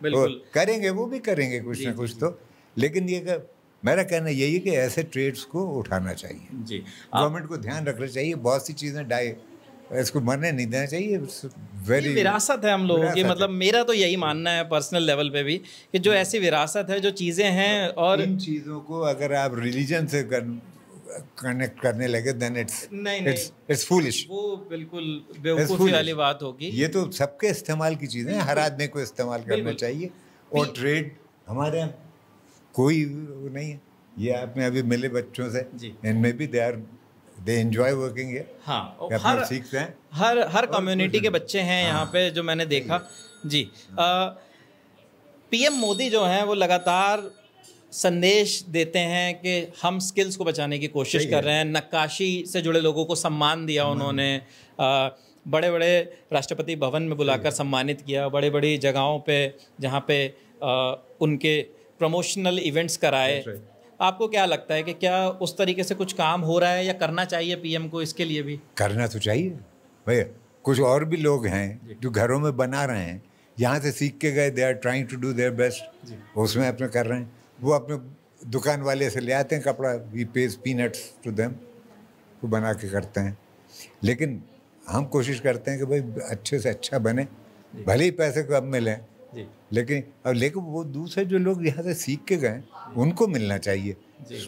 बिल्कुल करेंगे वो भी करेंगे कुछ ना कुछ तो लेकिन ये कर, मेरा कहना यही है कि ऐसे ट्रेड्स को उठाना चाहिए जी गवर्नमेंट को ध्यान रखना चाहिए बहुत सी चीज़ें डाय इसको मरने नहीं देना चाहिए वेरी विरासत है हम लोगों की मतलब मेरा तो यही मानना है पर्सनल लेवल पे भी कि जो हाँ। ऐसी विरासत है जो चीज़ें हैं और इन चीज़ों को अगर आप रिलीजन से कर कनेक्ट करने लगे देन इट्स नहीं इट्स इट्स फूलिश वो बिल्कुल बेवकूफ़ी वाली बात होगी ये तो सबके इस्तेमाल की चीज़ें हर आदमी को इस्तेमाल करना चाहिए और ट्रेड हमारे कोई नहीं है ये हम्म। आप में अभी मिले बच्चों से इनमें भी they are they enjoy working हाँ हर सीखते हैं हर हर कम्युनिटी के बच्चे हैं हाँ। यहाँ पे जो मैंने देखा जी पीएम मोदी जो हैं वो लगातार संदेश देते हैं कि हम स्किल्स को बचाने की कोशिश कर रहे हैं नक्काशी से जुड़े लोगों को सम्मान दिया उन्होंने आ, बड़े बड़े राष्ट्रपति भवन में बुलाकर सम्मानित किया बड़े बड़ी जगहों पे जहाँ पे आ, उनके प्रमोशनल इवेंट्स कराए आपको क्या लगता है कि क्या उस तरीके से कुछ काम हो रहा है या करना चाहिए पीएम को इसके लिए भी करना तो चाहिए भैया कुछ और भी लोग हैं जो घरों में बना रहे हैं यहाँ से सीख के गए they are trying to do their best उसमें अपने कर रहे हैं वो अपने दुकान वाले से ले आते हैं कपड़ा we pays peanuts to them वो बना के करते हैं लेकिन हम कोशिश करते हैं कि भाई अच्छे से अच्छा बने भले ही पैसे कब मिलें लेकिन और लेकिन वो दूसरे जो लोग यहाँ से सीख के गए उनको मिलना चाहिए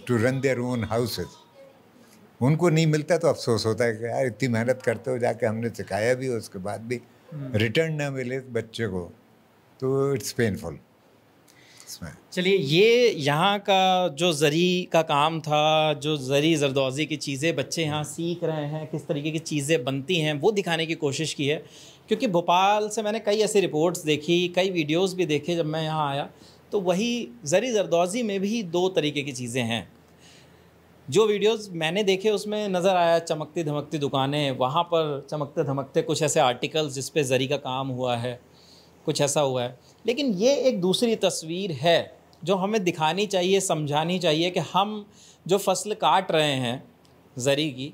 to run their own houses उनको नहीं मिलता तो अफसोस होता है कि यार इतनी मेहनत करते हो जाके हमने सिखाया भी उसके बाद भी रिटर्न हम्म। ना मिले बच्चे को तो इट्स पेनफुल इसमें चलिए ये यहाँ का जो जरी का काम था जो जरी जरदोजी की चीज़ें बच्चे यहाँ सीख रहे हैं किस तरीके की चीज़ें बनती हैं वो दिखाने की कोशिश की है क्योंकि भोपाल से मैंने कई ऐसी रिपोर्ट्स देखी कई वीडियोस भी देखे जब मैं यहाँ आया तो वही जरी जरदोजी में भी दो तरीके की चीज़ें हैं जो वीडियोस मैंने देखे उसमें नज़र आया चमकती धमकती दुकानें वहाँ पर चमकते धमकते कुछ ऐसे आर्टिकल्स जिस जरी का काम हुआ है कुछ ऐसा हुआ है लेकिन ये एक दूसरी तस्वीर है जो हमें दिखानी चाहिए समझानी चाहिए कि हम जो फसल काट रहे हैं ज़री की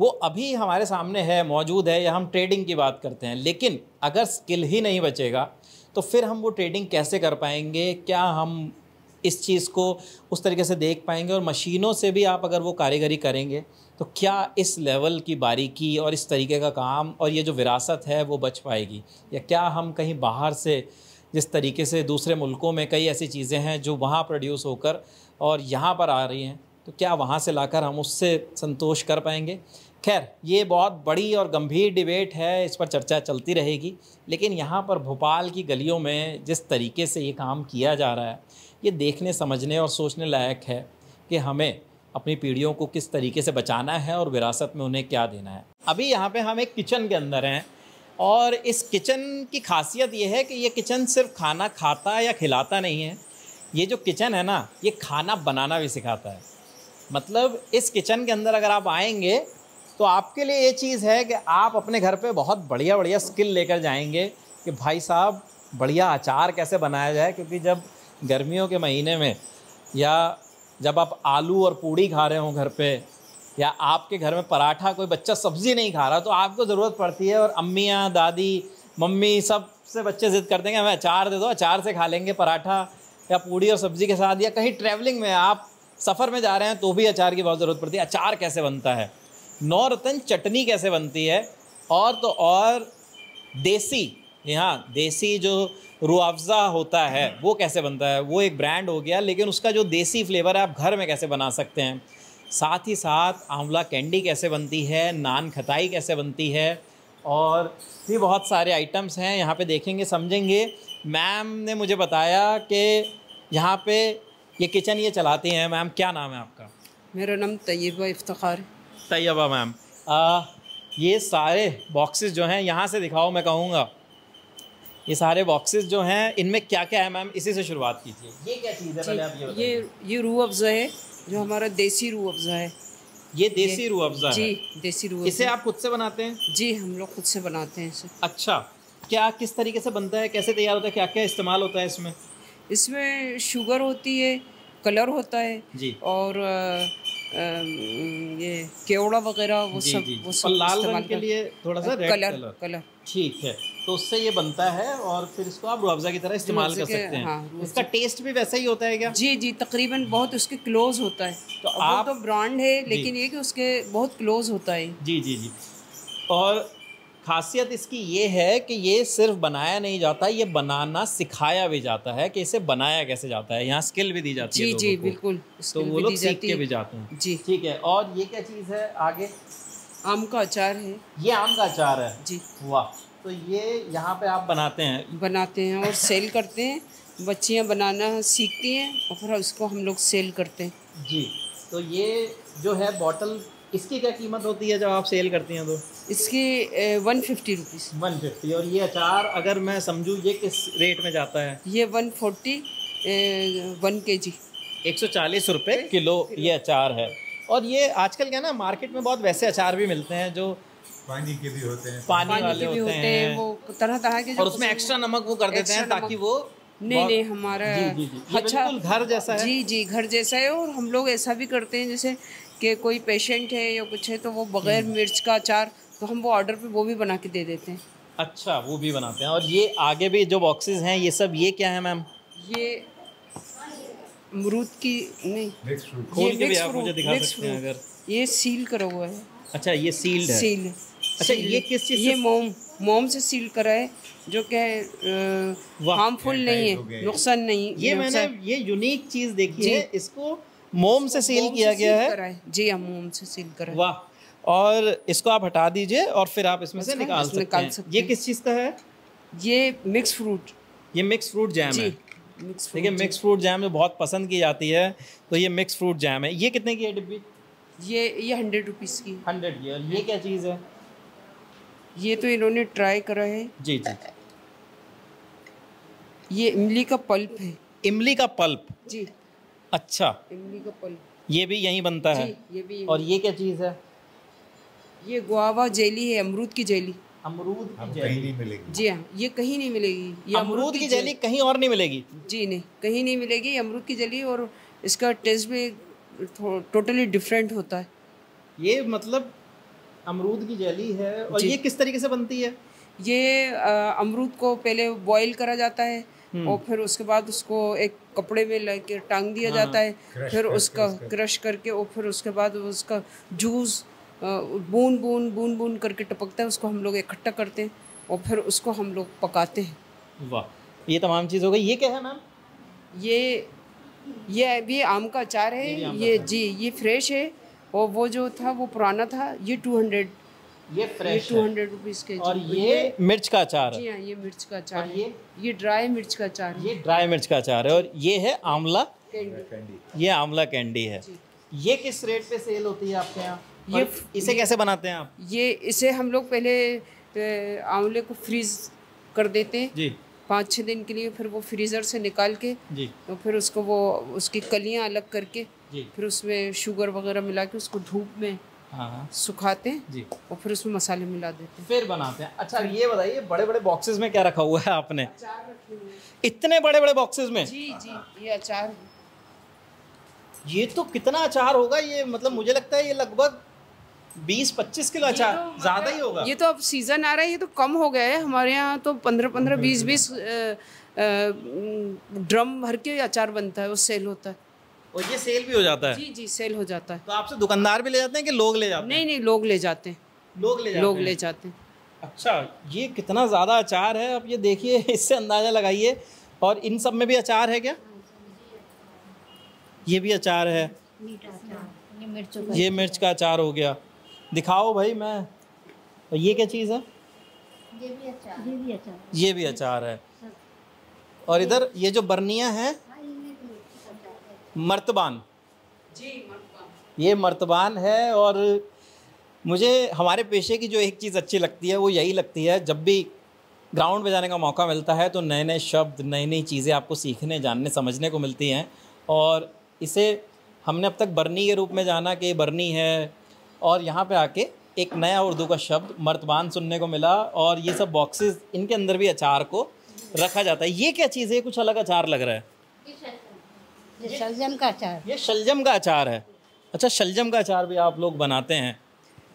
वो अभी हमारे सामने है मौजूद है या हम ट्रेडिंग की बात करते हैं लेकिन अगर स्किल ही नहीं बचेगा तो फिर हम वो ट्रेडिंग कैसे कर पाएंगे क्या हम इस चीज़ को उस तरीके से देख पाएंगे और मशीनों से भी आप अगर वो कारीगरी करेंगे तो क्या इस लेवल की बारीकी और इस तरीके का काम और ये जो विरासत है वो बच पाएगी या क्या हम कहीं बाहर से जिस तरीके से दूसरे मुल्कों में कई ऐसी चीज़ें हैं जो वहाँ प्रोड्यूस होकर और यहाँ पर आ रही हैं तो क्या वहाँ से लाकर हम उससे संतोष कर पाएंगे खैर ये बहुत बड़ी और गंभीर डिबेट है इस पर चर्चा चलती रहेगी लेकिन यहाँ पर भोपाल की गलियों में जिस तरीके से ये काम किया जा रहा है ये देखने समझने और सोचने लायक है कि हमें अपनी पीढ़ियों को किस तरीके से बचाना है और विरासत में उन्हें क्या देना है अभी यहाँ पे हम एक किचन के अंदर हैं और इस किचन की खासियत ये है कि ये किचन सिर्फ खाना खाता या खिलाता नहीं है ये जो किचन है ना ये खाना बनाना भी सिखाता है मतलब इस किचन के अंदर अगर आप आएंगे तो आपके लिए ये चीज़ है कि आप अपने घर पे बहुत बढ़िया बढ़िया स्किल लेकर जाएंगे कि भाई साहब बढ़िया अचार कैसे बनाया जाए क्योंकि जब गर्मियों के महीने में या जब आप आलू और पूड़ी खा रहे हो घर पे या आपके घर में पराठा कोई बच्चा सब्ज़ी नहीं खा रहा तो आपको ज़रूरत पड़ती है और अम्मियाँ दादी मम्मी सब से बच्चे ज़िद कर देंगे हमें अचार दे दो अचार से खा लेंगे पराठा या पूड़ी और सब्ज़ी के साथ या कहीं ट्रैवलिंग में आप सफ़र में जा रहे हैं तो भी अचार की बहुत ज़रूरत पड़ती है अचार कैसे बनता है नौ रतन चटनी कैसे बनती है और तो और देसी यहाँ देसी जो रुआवज़ा होता है वो कैसे बनता है वो एक ब्रांड हो गया लेकिन उसका जो देसी फ्लेवर है आप घर में कैसे बना सकते हैं साथ ही साथ आंवला कैंडी कैसे बनती है नान खताई कैसे बनती है और भी बहुत सारे आइटम्स हैं यहाँ पे देखेंगे समझेंगे मैम ने मुझे बताया कि यहाँ पे ये किचन ये चलाती हैं मैम क्या नाम है आपका मेरा नाम तयबा इफ्तार तय्यबा मैम ये सारे बॉक्सेस जो हैं यहाँ से दिखाओ मैं कहूँगा ये सारे बॉक्सेस जो हैं इनमें क्या क्या है मैम इसी से शुरुआत कीजिए ये क्या चीज़ है आप ये ये ये रूह अफ़ज़ा है जो हमारा देसी रूह अफ़ज़ा है ये देसी रूह अफ़ज़ा जी देसी रूह इसे आप खुद से बनाते हैं जी हम लोग खुद से बनाते हैं इसे अच्छा क्या किस तरीके से बनता है कैसे तैयार होता है क्या क्या इस्तेमाल होता है इसमें इसमें शुगर होती है कलर होता है जी और ये केवड़ा वगैरह वो सब वो सब लाल रंग के लिए थोड़ा सा कलर कलर ठीक है तो उससे ये बनता है और फिर इसको आप रुआवजा की तरह इस्तेमाल कर सकते हैं हाँ, इसका टेस्ट भी वैसा ही होता है क्या जी जी तकरीबन बहुत उसके क्लोज होता है तो आप तो ब्रांड है लेकिन ये कि उसके बहुत क्लोज होता है जी जी जी और खासियत इसकी ये है कि ये सिर्फ बनाया नहीं जाता ये बनाना सिखाया भी जाता है कि इसे बनाया कैसे जाता है यहाँ स्किल भी दी जाती जी, है जी बिल्कुल तो वो लोग सीख के भी जाते हैं जी ठीक है और ये क्या चीज़ है आगे आम का अचार है ये आम का अचार है जी वाह तो ये यहाँ पे आप बनाते हैं बनाते हैं और सेल करते हैं बच्चियाँ बनाना सीखती हैं और फिर उसको हम लोग सेल करते हैं जी तो ये जो है बॉटल इसकी क्या कीमत होती है जब आप सेल करती हैं तो इसकी one fifty rupees one fifty और ये अचार अगर मैं समझूँ ये किस रेट में जाता है ये वन फोर्टी वन के जी एक सौ चालीस रुपये किलो ये अचार है और ये आजकल क्या ना मार्केट में बहुत वैसे अचार भी मिलते हैं जो पानी के भी होते हैं पानी, पानी वाले होते, होते हैं वो तरह तरह के और उसमें एक्स्ट्रा नमक वो कर देते हैं ताकि वो नहीं नहीं हमारा जी, जी, जी, अच्छा घर जैसा है जी जी घर जैसा है और हम लोग ऐसा भी करते हैं जैसे कि कोई पेशेंट है या कुछ है तो वो बगैर हम्म। मिर्च का अचार तो हम वो ऑर्डर पे वो भी बना के दे देते हैं अच्छा वो भी बनाते हैं और ये आगे भी जो बॉक्सेस हैं ये सब ये क्या है मैम ये अमरूद की नहीं ये सील करा हुआ है अच्छा ये सील्ड है सील है अच्छा ये किस चीज़ ये मोम मोम से सील करा है जो कि हार्मफुल नहीं है नुकसान नहीं ये मैंने ये यूनिक चीज़ देखी है इसको मोम से सील किया गया है जी हम हाँ, मोम से सील करा वाह और इसको आप हटा दीजिए और फिर आप इसमें से अच्छा, निकाल सकते, निकाल सकते हैं ये किस चीज़ का है ये मिक्स फ्रूट ये मिक्स फ्रूट जैम है ठीक है मिक्स फ्रूट जैम जो बहुत पसंद की जाती है तो ये मिक्स फ्रूट जैम है ये कितने की है डिब्बी ये ये हंड्रेड रुपीज़ की हंड्रेड की और ये क्या चीज़ है ये तो इन्होंने ट्राई करा है जी जी ये इमली का पल्प है इमली का पल्प जी अच्छा इमली का पल्प ये भी यहीं बनता है ये भी और ये क्या चीज़ है ये गुआवा जेली है अमरूद की जेली अमरूद कहीं नहीं मिलेगी जी हाँ ये कहीं नहीं मिलेगी ये अमरूद की जेली कहीं और नहीं मिलेगी जी नहीं कहीं नहीं मिलेगी अमरूद की जेली और इसका टेस्ट भी टोटली डिफरेंट होता है ये मतलब अमरूद की जेली है और ये किस तरीके से बनती है ये अमरूद को पहले बॉईल करा जाता है हम्म। और फिर उसके बाद उसको एक कपड़े में लेके टांग दिया हाँ, जाता है फिर उसका क्रश करके और फिर उसके बाद उसका जूस बूंद बूंद बूंद बूंद करके टपकता है उसको हम लोग इकट्ठा करते हैं और फिर उसको हम लोग पकाते हैं वाह ये तमाम चीज़ हो गई ये क्या है मैम ये ये अभी आम का अचार है ये, ये जी ये फ्रेश है और वो जो था वो पुराना था ये टू हंड्रेड ये टू हंड्रेड रुपीज़ के और ये मिर्च का अचार जी हाँ ये मिर्च का अचार ये ये ड्राई मिर्च का अचार ये ड्राई मिर्च का अचार है और ये है आंवला कैंडी ये आंवला कैंडी है ये किस रेट पे सेल होती है आपके यहाँ ये इसे कैसे बनाते हैं आप ये इसे हम लोग पहले आंवले को फ्रीज कर देते हैं जी पाँच छः दिन के लिए फिर वो फ्रीज़र से निकाल के जी तो फिर उसको वो उसकी कलियाँ अलग करके जी फिर उसमें शुगर वगैरह मिला के उसको धूप में हाँ, हाँ। सुखाते हैं जी और फिर उसमें मसाले मिला देते हैं फिर बनाते हैं अच्छा ये बताइए बड़े बड़े बॉक्सेस में क्या रखा हुआ है आपने इतने बड़े बड़े बॉक्सेस में जी जी ये अचार ये तो कितना अचार होगा ये मतलब मुझे लगता है ये लगभग बीस पच्चीस किलो अचार तो मतलब ज्यादा ही होगा ये तो अब सीजन आ रहा है ये तो कम हो गया है हमारे यहाँ तो पंद्रह पंद्रह बीस बीस ड्रम भर के अचार बनता है वो सेल होता है और ये सेल भी हो जाता है जी जी सेल हो जाता है तो आपसे दुकानदार भी ले जाते हैं कि लोग ले जाते हैं नहीं नहीं लोग ले जाते हैं लोग ले जाते लोग ले जाते हैं अच्छा ये कितना ज़्यादा अचार है आप ये देखिए इससे अंदाज़ा लगाइए और इन सब में भी अचार है क्या ये भी अचार है ये मिर्च का अचार हो गया दिखाओ भाई मैं और ये क्या चीज़ है ये भी अचार ये भी अचार है अच्छा। और इधर ये जो बर्निया है मर्तबान जी मर्तबान ये मर्तबान है और मुझे हमारे पेशे की जो एक चीज़ अच्छी लगती है वो यही लगती है जब भी ग्राउंड में जाने का मौका मिलता है तो नए नए शब्द नई नई चीज़ें आपको सीखने जानने समझने को मिलती हैं और इसे हमने अब तक बरनी के रूप में जाना कि बरनी है और यहाँ पे आके एक नया उर्दू का शब्द मर्तबान सुनने को मिला और ये सब बॉक्सेस इनके अंदर भी अचार को रखा जाता है ये क्या चीज़ है कुछ अलग अचार लग रहा है शलजम का अचार ये शलजम का अचार है अच्छा शलजम का अचार भी आप लोग बनाते हैं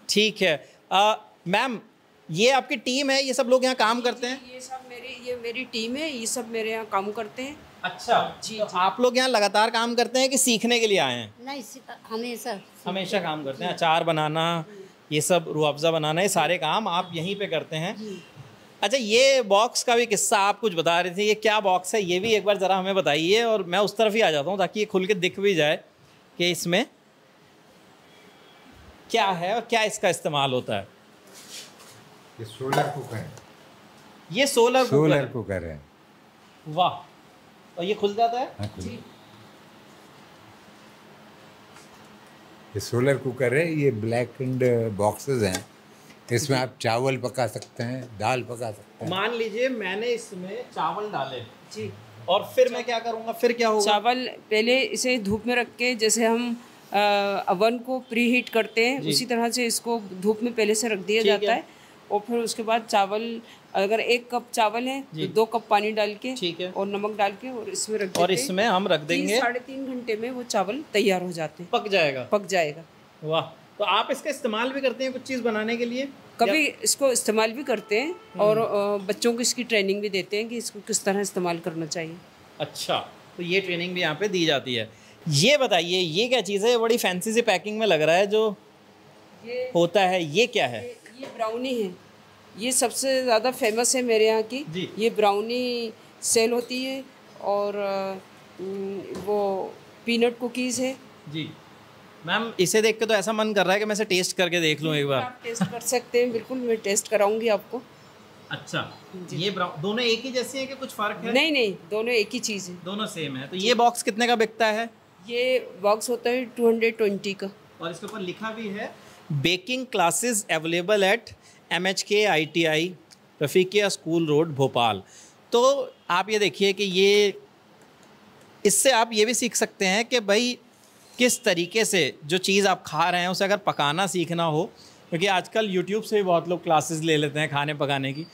ठीक है मैम ये आपकी टीम है ये सब लोग यहाँ काम करते हैं ये सब मेरी ये मेरी टीम है ये सब मेरे यहाँ काम करते हैं अच्छा जी, तो जी। आप लोग यहाँ लगातार काम करते हैं कि सीखने के लिए आए हैं नहीं हमेशा हमेशा काम करते हैं अचार बनाना ये सब रुआवजा बनाना ये सारे काम आप यहीं पे करते हैं अच्छा ये बॉक्स का भी किस्सा आप कुछ बता रहे थे ये क्या बॉक्स है ये भी एक बार ज़रा हमें बताइए और मैं उस तरफ ही आ जाता हूँ ताकि ये खुल के दिख भी जाए कि इसमें क्या है और क्या इसका इस्तेमाल होता है ये सोलर कुकर है ये सोलर सोलर कुकर है वाह और ये खुल जाता है हाँ, ये सोलर कुकर है ये ब्लैक एंड बॉक्सेस हैं तो इसमें आप चावल पका सकते हैं दाल पका सकते हैं मान लीजिए मैंने इसमें चावल डाले जी और फिर मैं क्या करूँगा फिर क्या होगा चावल पहले इसे धूप में रख के जैसे हम अवन को प्री हीट करते हैं उसी तरह से इसको धूप में पहले से रख दिया जाता है और फिर उसके बाद चावल अगर एक कप चावल है तो दो कप पानी डाल के ठीक है और नमक डाल के और इसमें रख और इसमें हम रख देंगे साढ़े तीन घंटे में वो चावल तैयार हो जाते हैं पक जाएगा पक जाएगा वाह तो आप इसका इस्तेमाल भी करते हैं कुछ चीज़ बनाने के लिए कभी इसको इस्तेमाल भी करते हैं हम्म। और बच्चों को इसकी ट्रेनिंग भी देते हैं कि इसको किस तरह इस्तेमाल करना चाहिए अच्छा तो ये ट्रेनिंग भी यहाँ पे दी जाती है ये बताइए ये क्या चीज़ है बड़ी फैंसी सी पैकिंग में लग रहा है जो ये, होता है ये क्या है ये, ये ब्राउनी है ये सबसे ज़्यादा फेमस है मेरे यहाँ की ये ब्राउनी सेल होती है और वो पीनट कुकीज़ है जी मैम इसे देख के तो ऐसा मन कर रहा है कि मैं इसे टेस्ट करके देख लूँ एक बार आप टेस्ट कर सकते हैं बिल्कुल मैं टेस्ट कराऊंगी आपको अच्छा ये दोनों एक ही जैसे हैं कि कुछ फर्क है नहीं नहीं दोनों एक ही चीज़ है दोनों सेम है तो ये बॉक्स कितने का बिकता है ये बॉक्स होता है टू हंड्रेड ट्वेंटी का और इसके ऊपर लिखा भी है baking classes available at M H K I T I Rafiqia school road Bhopal तो आप ये देखिए कि ये इससे आप ये भी सीख सकते हैं कि भाई किस तरीके से जो चीज़ आप खा रहे हैं उसे अगर पकाना सीखना हो क्योंकि आजकल यूट्यूब से भी बहुत लोग क्लासेस ले लेते हैं खाने पकाने की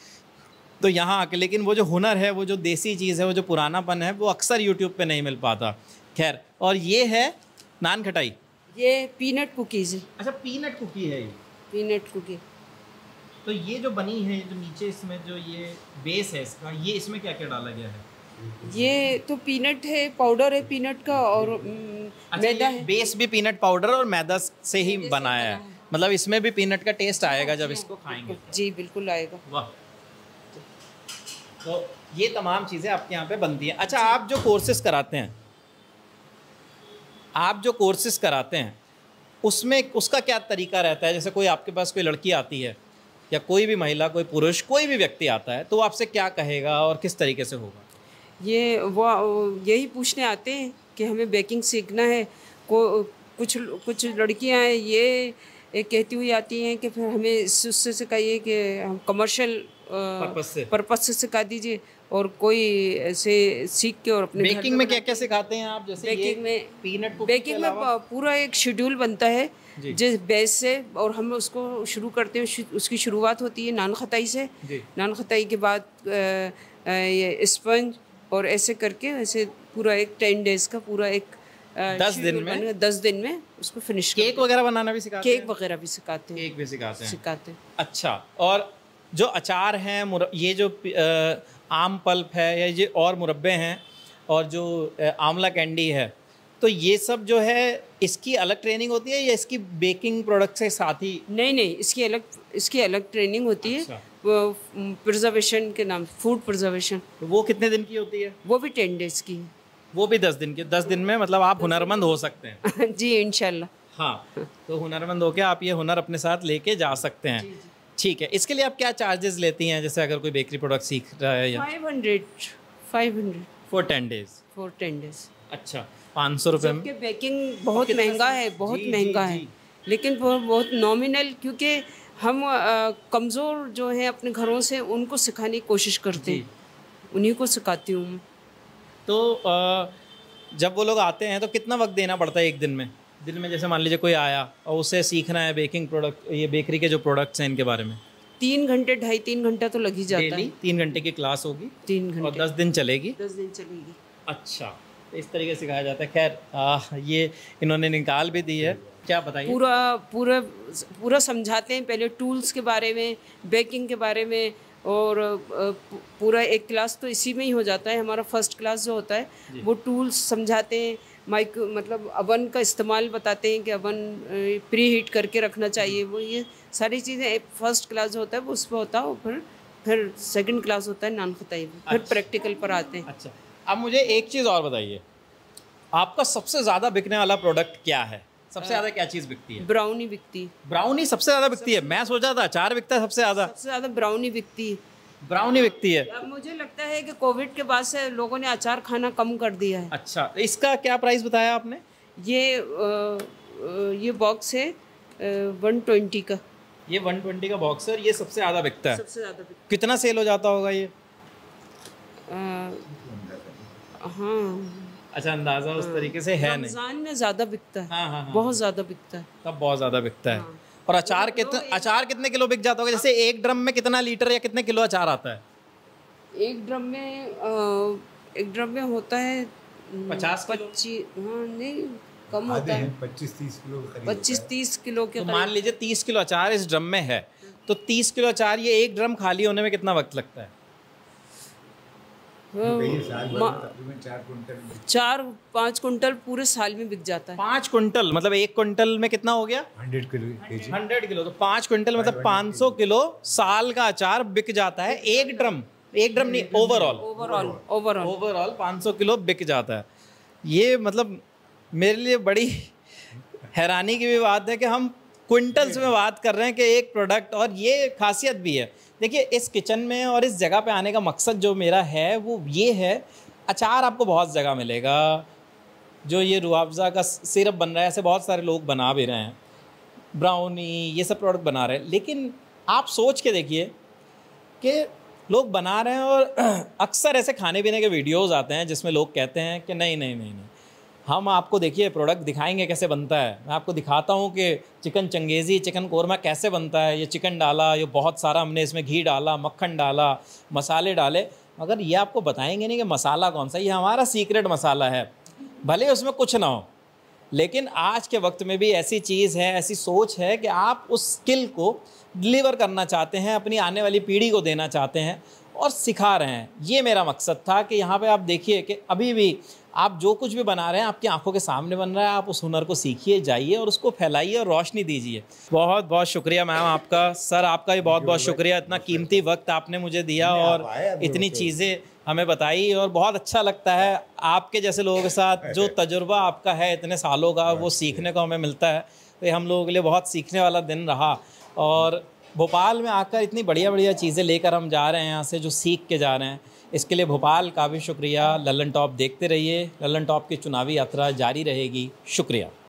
तो यहाँ आके लेकिन वो जो हुनर है वो जो देसी चीज़ है वो जो पुरानापन है वो अक्सर यूट्यूब पे नहीं मिल पाता खैर और ये है नान खटाई ये पीनट कुकीज़ अच्छा पीनट कुकी है ये पीनट कुकी तो ये जो बनी है जो नीचे इसमें जो ये बेस है इसका ये इसमें क्या क्या डाला गया है ये तो पीनट है पाउडर है पीनट का और mm, अच्छा मैदा है बेस भी पीनट पाउडर और मैदा से ही बनाया, बनाया है मतलब इसमें भी पीनट का टेस्ट आएगा जब इसको खाएंगे जी बिल्कुल आएगा वाह तो ये तमाम चीज़ें आपके यहाँ पे बनती हैं अच्छा आप जो कोर्सेस कराते हैं आप जो कोर्सेस कराते हैं उसमें उसका क्या तरीका रहता है जैसे कोई आपके पास कोई लड़की आती है या कोई भी महिला कोई पुरुष कोई भी व्यक्ति आता है तो वो आपसे क्या कहेगा और किस तरीके से होगा ये वो यही पूछने आते हैं कि हमें बेकिंग सीखना है को कुछ कुछ लड़कियां ये कहती हुई आती हैं कि फिर हमें उससे सिखाइए कि हम कमर्शियल पर्पज से सिखा दीजिए और कोई ऐसे सीख के और अपने बेकिंग में क्या क्या सिखाते हैं आप जैसे बेकिंग में पीनट बेकिंग में पूरा एक शेड्यूल बनता है जिस बेस से और हम उसको शुरू करते हैं उसकी शुरुआत होती है नान खताई से नान खताई के बाद स्पंज और ऐसे करके वैसे पूरा एक टेन डेज का पूरा एक दस दिन में दस दिन में उसको फिनिश केक वगैरह बनाना भी सिखाते केक वगैरह भी सिखाते हैं केक भी सिखाते हैं सिखाते हैं अच्छा और जो अचार हैं ये जो आम पल्प है या ये और मुरब्बे हैं और जो आंवला कैंडी है तो ये सब जो है इसकी अलग ट्रेनिंग होती है या इसकी बेकिंग प्रोडक्ट से साथ ही नहीं नहीं इसकी अलग इसकी अलग ट्रेनिंग होती अच्छा। है प्रिजर्वेशन के नाम फूड प्रिजर्वेशन तो वो कितने दिन की होती है वो भी टेन डेज की वो भी दस दिन की दस दिन में मतलब आप हुनरमंद हो सकते हैं जी इनशाला हाँ तो हुनरमंद होकर आप ये हुनर अपने साथ लेके जा सकते हैं ठीक है इसके लिए आप क्या चार्जेस लेती हैं जैसे अगर कोई बेकरी प्रोडक्ट सीख रहा है five hundred five hundred for ten days for ten days अच्छा पाँच सौ रुपये में बेकिंग बहुत महंगा है बहुत महंगा है लेकिन वो बहुत नॉमिनल क्योंकि हम कमज़ोर जो हैं अपने घरों से उनको सिखाने की कोशिश करते हैं उन्हीं को सिखाती हूँ तो आ, जब वो लोग आते हैं तो कितना वक्त देना पड़ता है एक दिन में दिन में जैसे मान लीजिए कोई आया और उसे सीखना है बेकिंग प्रोडक्ट ये बेकरी के जो प्रोडक्ट्स हैं इनके बारे में तीन घंटे ढाई तीन घंटा तो लग ही जाता है तीन घंटे की क्लास होगी तीन घंटे और दस दिन चलेगी दस दिन चलेगी अच्छा तो इस तरीके से सिखाया जाता है खैर ये इन्होंने निकाल भी दी है क्या बताइए पूरा पूरा पूरा समझाते हैं पहले टूल्स के बारे में बेकिंग के बारे में और पूरा एक क्लास तो इसी में ही हो जाता है हमारा फर्स्ट क्लास जो होता है वो टूल्स समझाते हैं माइक मतलब अवन का इस्तेमाल बताते हैं कि अवन प्री हीट करके रखना चाहिए वो ये सारी चीज़ें फर्स्ट क्लास जो होता है वो उस पर होता है और फिर फिर सेकंड क्लास होता है नान खताई में फिर अच्छा। प्रैक्टिकल पर आते हैं अच्छा अब मुझे एक चीज़ और बताइए आपका सबसे ज़्यादा बिकने वाला प्रोडक्ट क्या है सबसे ज्यादा क्या चीज बिकती है ब्राउनी बिकती ब्राउनी सबसे ज्यादा बिकती है मैं सोचा था अचार बिकता है सबसे ज्यादा सबसे ज्यादा ब्राउनी बिकती है ब्राउनी बिकती है अब मुझे लगता है कि कोविड के बाद से लोगों ने अचार खाना कम कर दिया है अच्छा तो इसका क्या प्राइस बताया आपने ये ये बॉक्स है वन ट्वेंटी का ये वन ट्वेंटी का बॉक्स है ये सबसे ज़्यादा बिकता है सबसे ज़्यादा कितना सेल हो जाता होगा ये हाँ अच्छा अंदाजा उस हाँ। तरीके से है रमजान में ज्यादा बिकता है हाँ, हाँ, हाँ, बहुत ज्यादा बिकता है तब बहुत ज्यादा बिकता है हाँ। और अचार तो कितने अचार कितने किलो बिक जाता होगा जैसे एक ड्रम में कितना लीटर या कितने किलो अचार आता है एक ड्रम में एक ड्रम में होता है पचास पच्चीस हाँ नहीं कम होता है पच्चीस तीस किलो पच्चीस तीस किलो के तो मान लीजिए तीस किलो अचार इस ड्रम में है तो तीस किलो अचार ये एक ड्रम खाली होने में कितना वक्त लगता है तो चार पाँच कुंटल पूरे साल में बिक जाता है पाँच कुंटल मतलब एक कुंटल में कितना हो गया हंड्रेड किलो हंड्रेड किलो तो पाँच कुंटल मतलब पाँच सौ किलो साल का अचार बिक जाता है एक ड्रम एक ड्रम नहीं ओवरऑल ओवरऑल ओवरऑल ओवरऑल पाँच सौ किलो बिक जाता है ये मतलब मेरे लिए बड़ी हैरानी की भी बात है कि हम क्विंटल्स में बात कर रहे हैं कि एक प्रोडक्ट और ये खासियत भी है देखिए इस किचन में और इस जगह पे आने का मकसद जो मेरा है वो ये है अचार आपको बहुत जगह मिलेगा जो ये रुआवज़ा का सिरप बन रहा है ऐसे बहुत सारे लोग बना भी रहे हैं ब्राउनी ये सब प्रोडक्ट बना रहे हैं लेकिन आप सोच के देखिए कि लोग बना रहे हैं और अक्सर ऐसे खाने पीने के वीडियोज़ आते हैं जिसमें लोग कहते हैं कि नहीं नहीं नहीं नहीं हम आपको देखिए प्रोडक्ट दिखाएंगे कैसे बनता है मैं आपको दिखाता हूँ कि चिकन चंगेज़ी चिकन कौरमा कैसे बनता है ये चिकन डाला ये बहुत सारा हमने इसमें घी डाला मक्खन डाला मसाले डाले मगर ये आपको बताएंगे नहीं कि मसाला कौन सा ये हमारा सीक्रेट मसाला है भले उसमें कुछ ना हो लेकिन आज के वक्त में भी ऐसी चीज़ है ऐसी सोच है कि आप उस स्किल को डिलीवर करना चाहते हैं अपनी आने वाली पीढ़ी को देना चाहते हैं और सिखा रहे हैं ये मेरा मकसद था कि यहाँ पे आप देखिए कि अभी भी आप जो कुछ भी बना रहे हैं आपकी आंखों के सामने बन रहा है आप उस हुनर को सीखिए जाइए और उसको फैलाइए और रोशनी दीजिए बहुत बहुत शुक्रिया मैम आपका सर आपका भी बहुत बहुत शुक्रिया इतना कीमती वक्त आपने मुझे दिया और इतनी चीज़ें हमें बताई और बहुत अच्छा लगता है आपके जैसे लोगों के साथ जो तजुर्बा आपका है इतने सालों का वो सीखने को हमें मिलता है तो हम लोगों के लिए बहुत सीखने वाला दिन रहा और भोपाल में आकर इतनी बढ़िया बढ़िया चीज़ें लेकर हम जा रहे हैं यहाँ से जो सीख के जा रहे हैं इसके लिए भोपाल का भी शुक्रिया ललन टॉप देखते रहिए ललन टॉप की चुनावी यात्रा जारी रहेगी शुक्रिया